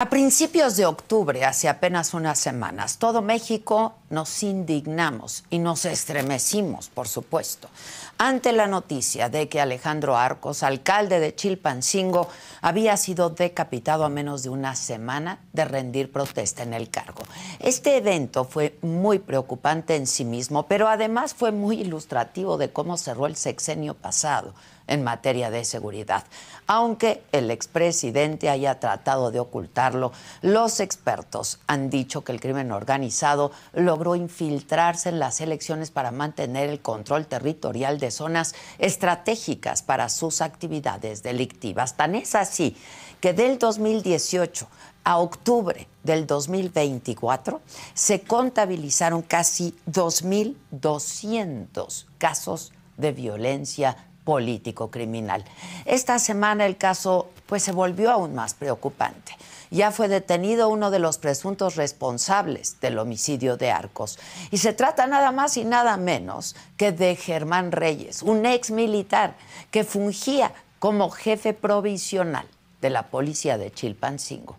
A principios de octubre, hace apenas unas semanas, todo México nos indignamos y nos estremecimos, por supuesto, ante la noticia de que Alejandro Arcos, alcalde de Chilpancingo, había sido decapitado a menos de una semana de rendir protesta en el cargo. Este evento fue muy preocupante en sí mismo, pero además fue muy ilustrativo de cómo cerró el sexenio pasado en materia de seguridad. Aunque el expresidente haya tratado de ocultarlo, los expertos han dicho que el crimen organizado logró infiltrarse en las elecciones para mantener el control territorial de zonas estratégicas para sus actividades delictivas. Tan es así que del 2018 a octubre del 2024 se contabilizaron casi 2.200 casos de violencia político criminal. Esta semana el caso pues se volvió aún más preocupante. Ya fue detenido uno de los presuntos responsables del homicidio de Arcos. Y se trata nada más y nada menos que de Germán Reyes, un ex militar que fungía como jefe provisional de la policía de Chilpancingo.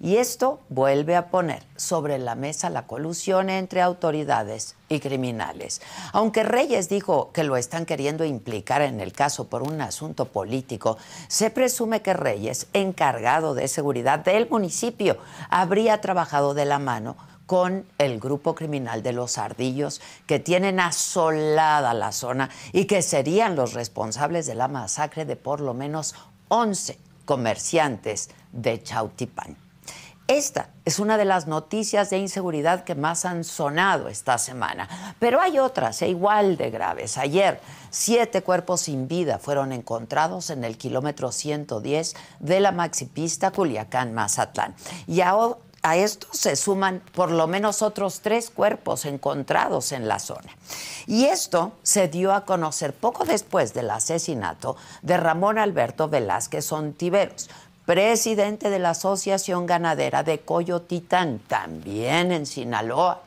Y esto vuelve a poner sobre la mesa la colusión entre autoridades y criminales. Aunque Reyes dijo que lo están queriendo implicar en el caso por un asunto político, se presume que Reyes, encargado de seguridad del municipio, habría trabajado de la mano con el grupo criminal de los ardillos que tienen asolada la zona y que serían los responsables de la masacre de por lo menos 11 comerciantes de Chautipán. Esta es una de las noticias de inseguridad que más han sonado esta semana, pero hay otras e igual de graves. Ayer, siete cuerpos sin vida fueron encontrados en el kilómetro 110 de la maxipista Culiacán-Mazatlán. Y ahora a esto se suman por lo menos otros tres cuerpos encontrados en la zona. Y esto se dio a conocer poco después del asesinato de Ramón Alberto Velázquez Sontiveros, presidente de la Asociación Ganadera de Coyotitán, también en Sinaloa.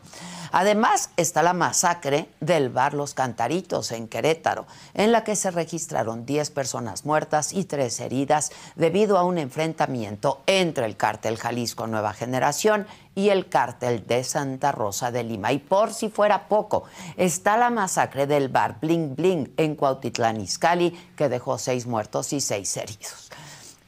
Además está la masacre del bar Los Cantaritos en Querétaro, en la que se registraron 10 personas muertas y 3 heridas debido a un enfrentamiento entre el cártel Jalisco Nueva Generación y el cártel de Santa Rosa de Lima. Y por si fuera poco, está la masacre del bar Bling Bling en Cuautitlán Izcalli, que dejó 6 muertos y 6 heridos.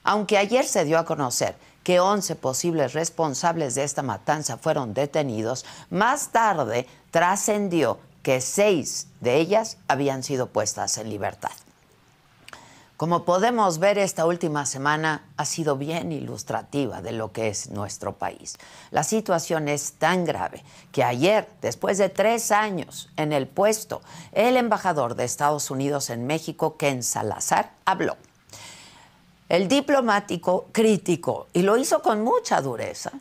Aunque ayer se dio a conocer que 11 posibles responsables de esta matanza fueron detenidos, más tarde trascendió que seis de ellas habían sido puestas en libertad. Como podemos ver, esta última semana ha sido bien ilustrativa de lo que es nuestro país. La situación es tan grave que ayer, después de tres años en el puesto, el embajador de Estados Unidos en México, Ken Salazar, habló el diplomático crítico, y lo hizo con mucha dureza,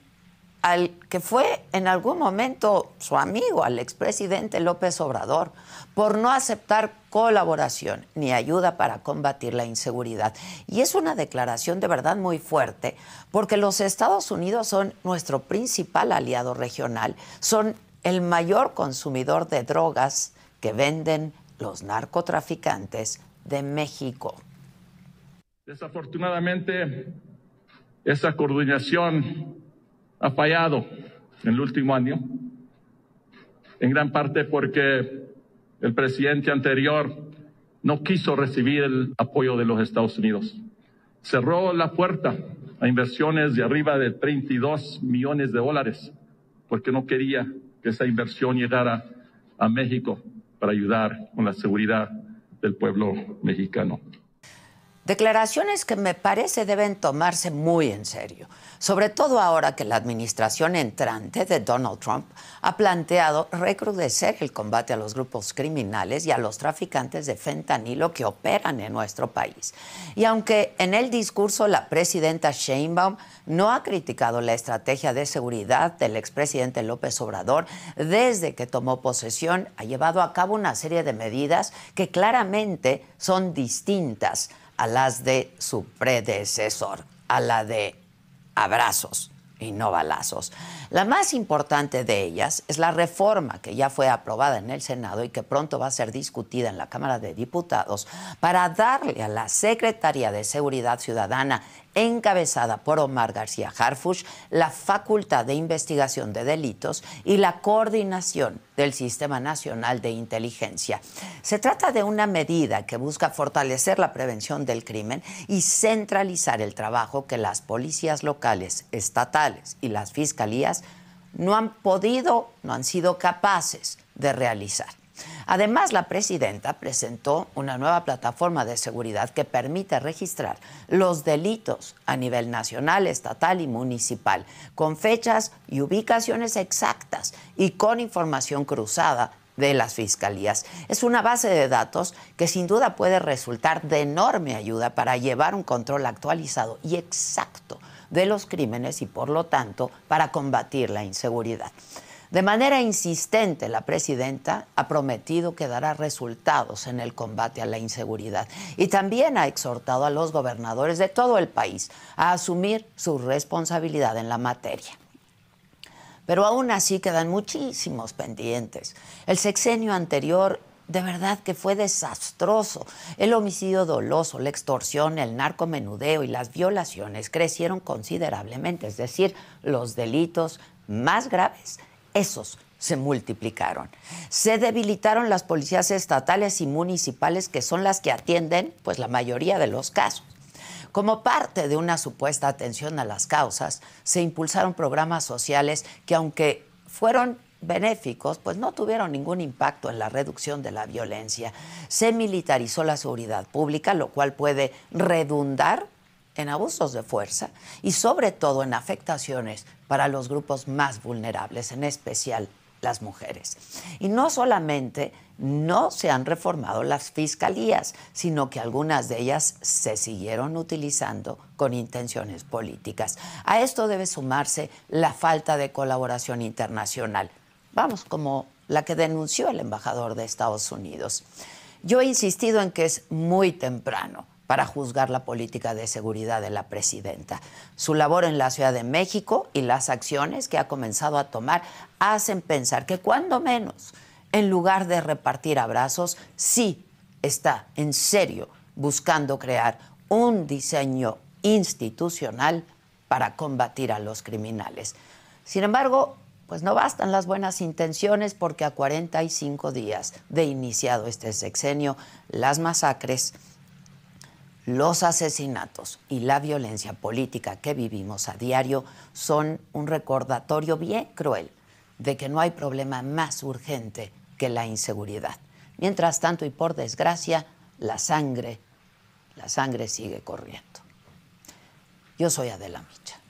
al que fue en algún momento su amigo, al expresidente López Obrador, por no aceptar colaboración ni ayuda para combatir la inseguridad. Y es una declaración de verdad muy fuerte, porque los Estados Unidos son nuestro principal aliado regional, son el mayor consumidor de drogas que venden los narcotraficantes de México. Desafortunadamente, esa coordinación ha fallado en el último año, en gran parte porque el presidente anterior no quiso recibir el apoyo de los Estados Unidos. Cerró la puerta a inversiones de arriba de 32 millones de dólares porque no quería que esa inversión llegara a México para ayudar con la seguridad del pueblo mexicano. Declaraciones que me parece deben tomarse muy en serio, sobre todo ahora que la administración entrante de Donald Trump ha planteado recrudecer el combate a los grupos criminales y a los traficantes de fentanilo que operan en nuestro país. Y aunque en el discurso la presidenta Sheinbaum no ha criticado la estrategia de seguridad del expresidente López Obrador desde que tomó posesión, ha llevado a cabo una serie de medidas que claramente son distintas a las de su predecesor, a la de abrazos y no balazos. La más importante de ellas es la reforma que ya fue aprobada en el Senado y que pronto va a ser discutida en la Cámara de Diputados para darle a la Secretaría de Seguridad Ciudadana encabezada por Omar García Harfush, la Facultad de Investigación de Delitos y la coordinación del Sistema Nacional de Inteligencia. Se trata de una medida que busca fortalecer la prevención del crimen y centralizar el trabajo que las policías locales, estatales y las fiscalías no han podido, no han sido capaces de realizar. Además, la presidenta presentó una nueva plataforma de seguridad que permite registrar los delitos a nivel nacional, estatal y municipal, con fechas y ubicaciones exactas y con información cruzada de las fiscalías. Es una base de datos que sin duda puede resultar de enorme ayuda para llevar un control actualizado y exacto de los crímenes y por lo tanto para combatir la inseguridad. De manera insistente, la presidenta ha prometido que dará resultados en el combate a la inseguridad y también ha exhortado a los gobernadores de todo el país a asumir su responsabilidad en la materia. Pero aún así quedan muchísimos pendientes. El sexenio anterior de verdad que fue desastroso. El homicidio doloso, la extorsión, el narcomenudeo y las violaciones crecieron considerablemente, es decir, los delitos más graves esos se multiplicaron. Se debilitaron las policías estatales y municipales, que son las que atienden pues, la mayoría de los casos. Como parte de una supuesta atención a las causas, se impulsaron programas sociales que, aunque fueron benéficos, pues no tuvieron ningún impacto en la reducción de la violencia. Se militarizó la seguridad pública, lo cual puede redundar en abusos de fuerza y sobre todo en afectaciones para los grupos más vulnerables, en especial las mujeres. Y no solamente no se han reformado las fiscalías, sino que algunas de ellas se siguieron utilizando con intenciones políticas. A esto debe sumarse la falta de colaboración internacional. Vamos, como la que denunció el embajador de Estados Unidos. Yo he insistido en que es muy temprano para juzgar la política de seguridad de la presidenta. Su labor en la Ciudad de México y las acciones que ha comenzado a tomar hacen pensar que cuando menos, en lugar de repartir abrazos, sí está en serio buscando crear un diseño institucional para combatir a los criminales. Sin embargo, pues no bastan las buenas intenciones porque a 45 días de iniciado este sexenio, las masacres los asesinatos y la violencia política que vivimos a diario son un recordatorio bien cruel de que no hay problema más urgente que la inseguridad. Mientras tanto, y por desgracia, la sangre, la sangre sigue corriendo. Yo soy Adela Micha.